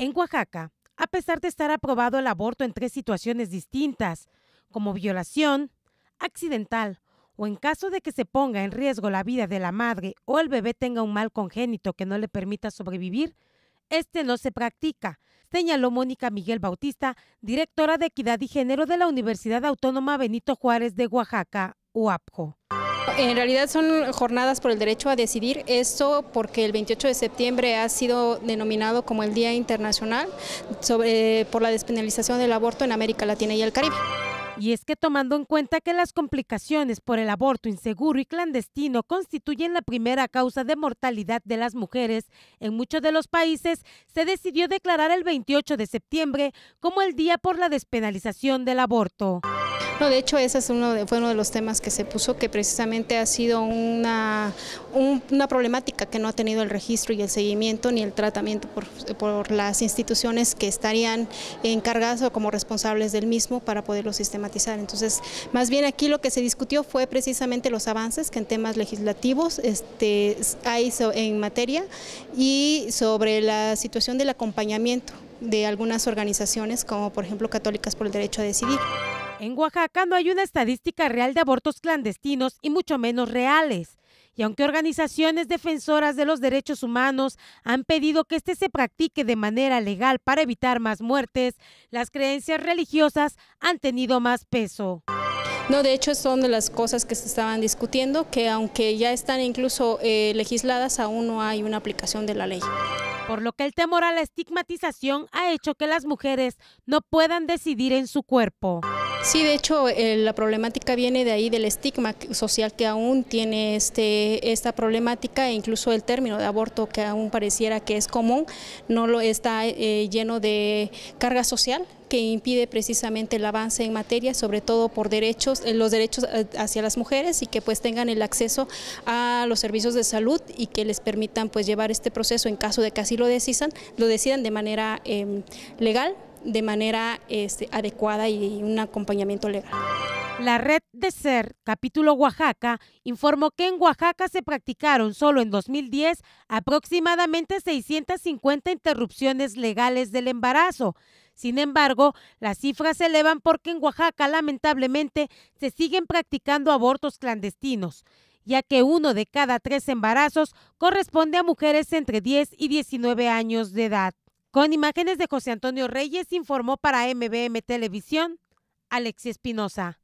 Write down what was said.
En Oaxaca, a pesar de estar aprobado el aborto en tres situaciones distintas, como violación, accidental o en caso de que se ponga en riesgo la vida de la madre o el bebé tenga un mal congénito que no le permita sobrevivir, este no se practica, señaló Mónica Miguel Bautista, directora de Equidad y Género de la Universidad Autónoma Benito Juárez de Oaxaca, UAPCO. En realidad son jornadas por el derecho a decidir, esto porque el 28 de septiembre ha sido denominado como el Día Internacional sobre, por la despenalización del aborto en América Latina y el Caribe. Y es que tomando en cuenta que las complicaciones por el aborto inseguro y clandestino constituyen la primera causa de mortalidad de las mujeres, en muchos de los países se decidió declarar el 28 de septiembre como el Día por la Despenalización del Aborto. No, de hecho ese es fue uno de los temas que se puso, que precisamente ha sido una, problemática que no ha tenido el registro y el seguimiento ni el tratamiento por, por las instituciones que estarían encargadas o como responsables del mismo para poderlo sistematizar. Entonces, más bien aquí lo que se discutió fue precisamente los avances que en temas legislativos este, hay en materia y sobre la situación del acompañamiento de algunas organizaciones como por ejemplo Católicas por el Derecho a Decidir. En Oaxaca no hay una estadística real de abortos clandestinos y mucho menos reales. Y aunque organizaciones defensoras de los derechos humanos han pedido que este se practique de manera legal para evitar más muertes, las creencias religiosas han tenido más peso. No, de hecho son de las cosas que se estaban discutiendo, que aunque ya están incluso eh, legisladas, aún no hay una aplicación de la ley. Por lo que el temor a la estigmatización ha hecho que las mujeres no puedan decidir en su cuerpo. Sí, de hecho, eh, la problemática viene de ahí del estigma social que aún tiene este, esta problemática e incluso el término de aborto que aún pareciera que es común, no lo está eh, lleno de carga social que impide precisamente el avance en materia, sobre todo por derechos, eh, los derechos hacia las mujeres y que pues tengan el acceso a los servicios de salud y que les permitan pues llevar este proceso en caso de que así lo decidan, lo decidan de manera em, legal de manera este, adecuada y un acompañamiento legal. La red de SER, capítulo Oaxaca, informó que en Oaxaca se practicaron solo en 2010 aproximadamente 650 interrupciones legales del embarazo. Sin embargo, las cifras se elevan porque en Oaxaca lamentablemente se siguen practicando abortos clandestinos, ya que uno de cada tres embarazos corresponde a mujeres entre 10 y 19 años de edad. Con imágenes de José Antonio Reyes informó para MBM Televisión Alexi Espinosa.